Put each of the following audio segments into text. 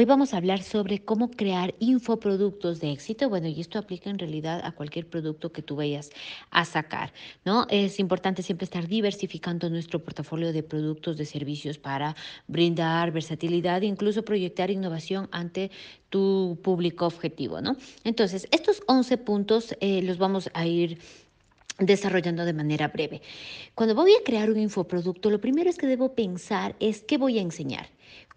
Hoy vamos a hablar sobre cómo crear infoproductos de éxito. Bueno, y esto aplica en realidad a cualquier producto que tú vayas a sacar, ¿no? Es importante siempre estar diversificando nuestro portafolio de productos, de servicios para brindar versatilidad e incluso proyectar innovación ante tu público objetivo, ¿no? Entonces, estos 11 puntos eh, los vamos a ir desarrollando de manera breve. Cuando voy a crear un infoproducto, lo primero es que debo pensar es qué voy a enseñar,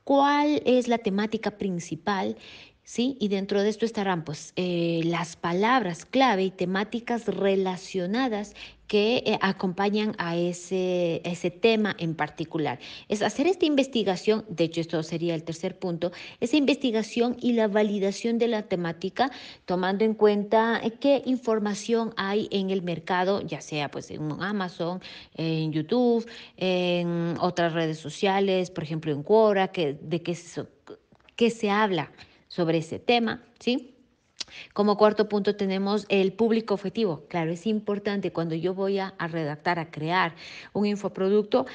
cuál es la temática principal ¿sí? Y dentro de esto estarán pues eh, las palabras clave y temáticas relacionadas que eh, acompañan a ese, ese tema en particular. Es hacer esta investigación, de hecho esto sería el tercer punto, esa investigación y la validación de la temática, tomando en cuenta eh, qué información hay en el mercado, ya sea pues en Amazon, en YouTube, en otras redes sociales, por ejemplo en Quora, que, de qué, qué se habla sobre ese tema, ¿sí? Como cuarto punto tenemos el público objetivo. Claro, es importante cuando yo voy a, redactar, a crear un infoproducto,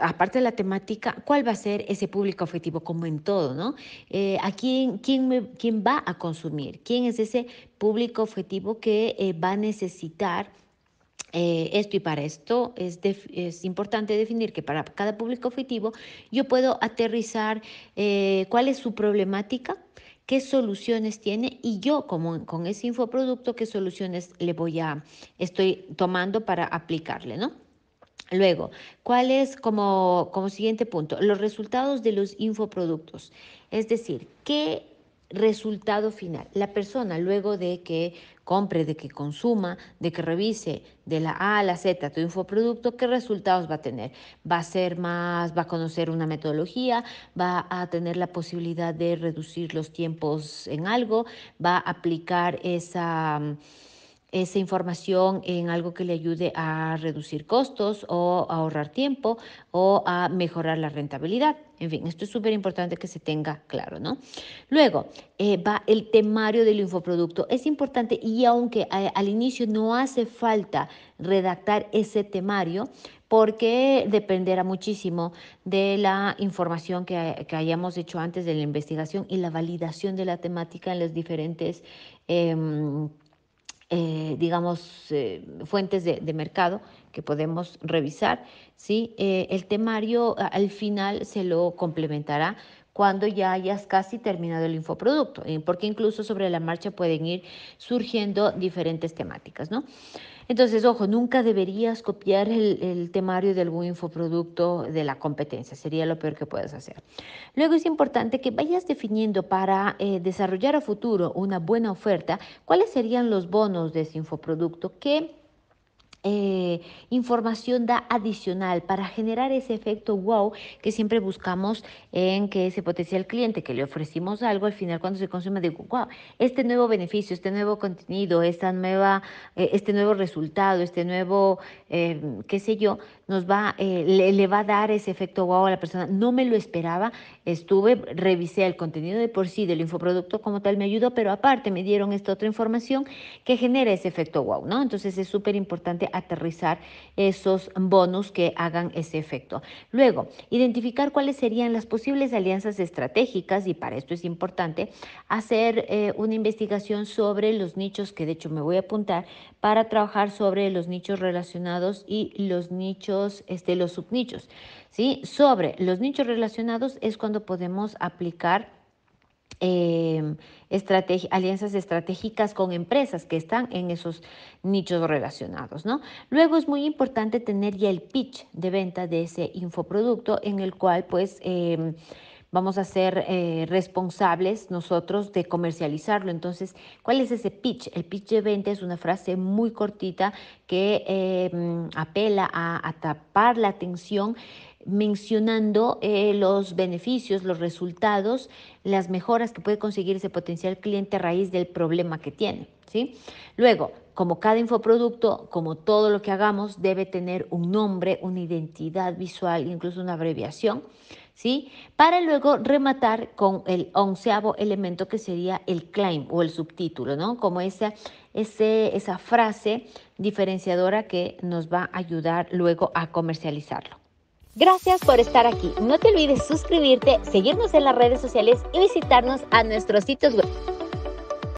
aparte de la temática, ¿cuál va a ser ese público objetivo? Como en todo, ¿no? Eh, ¿A quién, quién, quién, va a consumir? ¿Quién es ese público objetivo que eh, va a necesitar eh, esto y para esto es, importante definir que para cada público objetivo yo puedo aterrizar eh, cuál es su problemática, qué soluciones tiene y yo como con ese infoproducto qué soluciones le voy a estoy tomando para aplicarle, ¿no? Luego, ¿cuál es como, como siguiente punto? Los resultados de los infoproductos. Es decir, ¿qué resultado final? La persona luego de que compre, de que consuma, de que revise de la A a la Z tu infoproducto, qué resultados va a tener. Va a ser más, va a conocer una metodología, va a tener la posibilidad de reducir los tiempos en algo, va a aplicar esa esa información en algo que le ayude a reducir costos o a ahorrar tiempo o a mejorar la rentabilidad. En fin, esto es súper importante que se tenga claro, ¿no? Luego, eh, va el temario del infoproducto. Es importante y aunque al inicio no hace falta redactar ese temario, porque dependerá muchísimo de la información que, hayamos hecho antes de la investigación y la validación de la temática en los diferentes... Eh, eh, digamos, eh, fuentes de, mercado que podemos revisar. ¿sí? Eh, el temario al final se lo complementará cuando ya hayas casi terminado el infoproducto, porque incluso sobre la marcha pueden ir surgiendo diferentes temáticas, ¿no? Entonces, ojo, nunca deberías copiar el, temario de algún infoproducto de la competencia, sería lo peor que puedes hacer. Luego es importante que vayas definiendo para eh, desarrollar a futuro una buena oferta cuáles serían los bonos de ese infoproducto que eh, información da adicional para generar ese efecto wow que siempre buscamos en que ese potencial cliente que le ofrecimos algo, al final cuando se consume digo, wow, este nuevo beneficio, este nuevo contenido, esta nueva, eh, este nuevo resultado, este nuevo, eh, qué sé yo, nos va, le, le, va a dar ese efecto wow a la persona. No me lo esperaba, estuve, revisé el contenido de por sí del infoproducto como tal, me ayudó, pero aparte me dieron esta otra información que genera ese efecto wow, ¿no? Entonces es súper importante aterrizar esos bonos que hagan ese efecto. Luego, identificar cuáles serían las posibles alianzas estratégicas y para esto es importante hacer eh, una investigación sobre los nichos que de hecho me voy a apuntar para trabajar sobre los nichos relacionados y los nichos, este, los subnichos. ¿sí? Sobre los nichos relacionados es cuando podemos aplicar Em, alianzas estratégicas con empresas que están en esos nichos relacionados. ¿no? Luego es muy importante tener ya el pitch de venta de ese infoproducto en el cual pues... Em, vamos a ser eh, responsables nosotros de comercializarlo. Entonces, ¿cuál es ese pitch? El pitch de venta es una frase muy cortita que eh, apela a, tapar la atención mencionando eh, los beneficios, los resultados, las mejoras que puede conseguir ese potencial cliente a raíz del problema que tiene. ¿sí? Luego, como cada infoproducto, como todo lo que hagamos, debe tener un nombre, una identidad visual, incluso una abreviación. Para luego rematar con el onceavo elemento que sería el claim o el subtítulo, ¿no? Como esa, esa frase diferenciadora que nos va a ayudar luego a comercializarlo. Gracias por estar aquí. No te olvides suscribirte, seguirnos en las redes sociales y visitarnos a nuestros sitios web.